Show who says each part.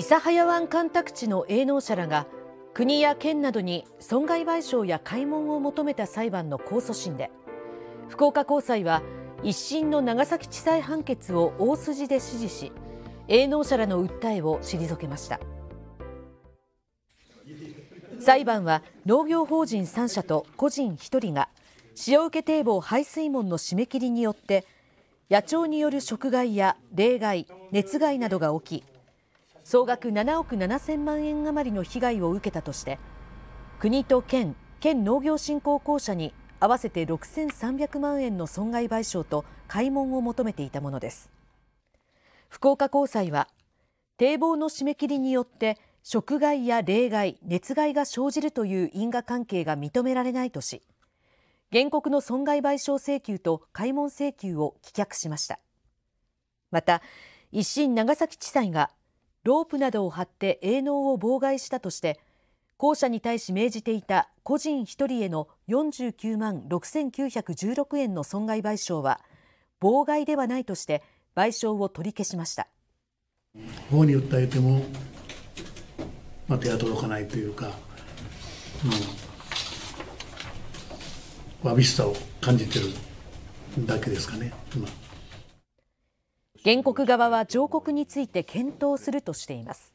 Speaker 1: 諫早湾干拓地の営農者らが国や県などに損害賠償や開門を求めた裁判の控訴審で福岡高裁は一審の長崎地裁判決を大筋で支持し営農者らの訴えを退けました裁判は農業法人3社と個人1人が塩受堤防排水門の締め切りによって野鳥による食害や冷害熱害などが起き総額7億7000万円余りの被害を受けたとして国と県、県農業振興公社に合わせて6300万円の損害賠償と開門を求めていたものです福岡高裁は堤防の締め切りによって食害や冷害、熱害が生じるという因果関係が認められないとし原告の損害賠償請求と開門請求を棄却しましたまた一審長崎地裁がロープなどを張って営農を妨害したとして校舎に対し命じていた個人1人への49万6916円の損害賠償は妨害ではないとして賠償を取り消しました
Speaker 2: 法に訴えても、まあ、手が届かないというか、うん、わびしさを感じてるだけですかね、今。
Speaker 1: 原告側は上告について検討するとしています。